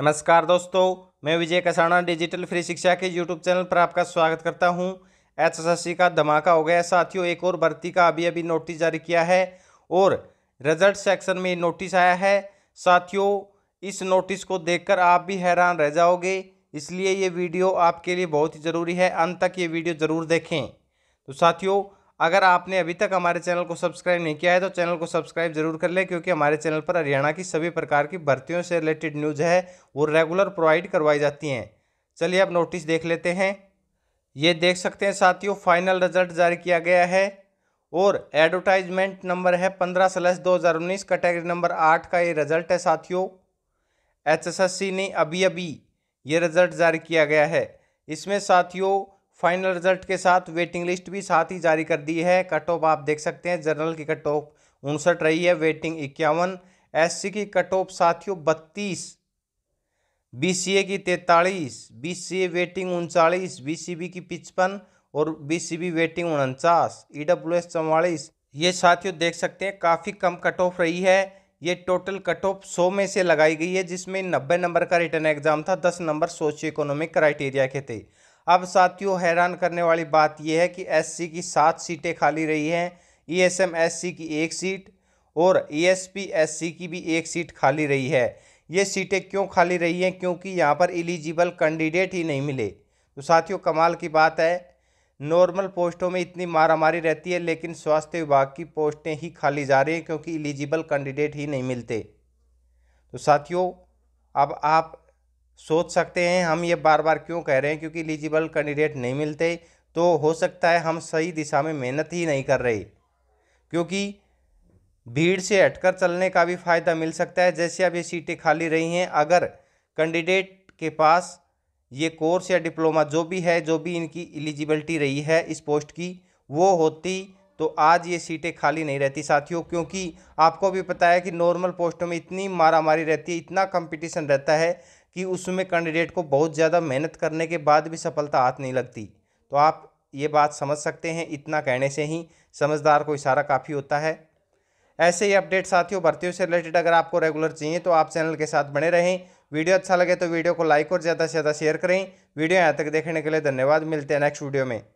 नमस्कार दोस्तों मैं विजय कसाना डिजिटल फ्री शिक्षा के यूट्यूब चैनल पर आपका स्वागत करता हूं एचएसएससी का धमाका हो गया साथियों एक और भर्ती का अभी अभी नोटिस जारी किया है और रिजल्ट सेक्शन में नोटिस आया है साथियों इस नोटिस को देखकर आप भी हैरान रह जाओगे इसलिए ये वीडियो आपके लिए बहुत ही ज़रूरी है अंत तक ये वीडियो ज़रूर देखें तो साथियों अगर आपने अभी तक हमारे चैनल को सब्सक्राइब नहीं किया है तो चैनल को सब्सक्राइब जरूर कर लें क्योंकि हमारे चैनल पर हरियाणा की सभी प्रकार की भर्तियों से रिलेटेड न्यूज़ है वो रेगुलर प्रोवाइड करवाई जाती हैं चलिए अब नोटिस देख लेते हैं ये देख सकते हैं साथियों फाइनल रिजल्ट जारी किया गया है और एडवर्टाइजमेंट नंबर है पंद्रह सलस दो हज़ार उन्नीस कैटेगरी नंबर आठ का ये रिजल्ट है साथियों एचएसएससी ने अभी अभी ये रिजल्ट जारी किया गया है इसमें साथियों फाइनल रिजल्ट के साथ वेटिंग लिस्ट भी साथ ही जारी कर दी है कट ऑफ आप देख सकते हैं जनरल की कट ऑफ उनसठ रही है वेटिंग इक्यावन एस की कट ऑफ साथियों बत्तीस बी की तैतालीस बी वेटिंग उनचालीस बी की पिचपन और बी वेटिंग उनचास एस चौवालीस ये साथियों देख सकते हैं काफ़ी कम कट ऑफ रही है ये टोटल कट ऑफ सौ में से लगाई गई है जिसमें नब्बे नंबर का रिटर्न एग्जाम था दस नंबर सोशियो इकोनॉमिक क्राइटेरिया के थे अब साथियों हैरान करने वाली बात यह है कि एससी की सात सीटें खाली रही हैं सी e की एक सीट और सी e की भी एक सीट खाली रही है ये सीटें क्यों खाली रही हैं क्योंकि यहाँ पर एलिजिबल कैंडिडेट ही नहीं मिले तो साथियों कमाल की बात है नॉर्मल पोस्टों में इतनी मारामारी रहती है लेकिन स्वास्थ्य विभाग की पोस्टें ही खाली जा रही हैं क्योंकि एलिजिबल कैंडिडेट ही नहीं मिलते तो साथियों अब आप सोच सकते हैं हम ये बार बार क्यों कह रहे हैं क्योंकि एलिजिबल कैंडिडेट नहीं मिलते तो हो सकता है हम सही दिशा में मेहनत ही नहीं कर रहे क्योंकि भीड़ से हटकर चलने का भी फ़ायदा मिल सकता है जैसे अब ये सीटें खाली रही हैं अगर कैंडिडेट के पास ये कोर्स या डिप्लोमा जो भी है जो भी इनकी एलिजिबिलिटी रही है इस पोस्ट की वो होती तो आज ये सीटें खाली नहीं रहती साथियों क्योंकि आपको भी पता है कि नॉर्मल पोस्टों में इतनी मारामारी रहती है इतना कंपटीशन रहता है कि उसमें कैंडिडेट को बहुत ज़्यादा मेहनत करने के बाद भी सफलता हाथ नहीं लगती तो आप ये बात समझ सकते हैं इतना कहने से ही समझदार को इशारा काफ़ी होता है ऐसे ही अपडेट साथियों भर्तियों से रिलेटेड अगर आपको रेगुलर चाहिए तो आप चैनल के साथ बने रहें वीडियो अच्छा लगे तो वीडियो को लाइक और ज़्यादा से ज़्यादा शेयर करें वीडियो यहाँ तक देखने के लिए धन्यवाद मिलते हैं नेक्स्ट वीडियो में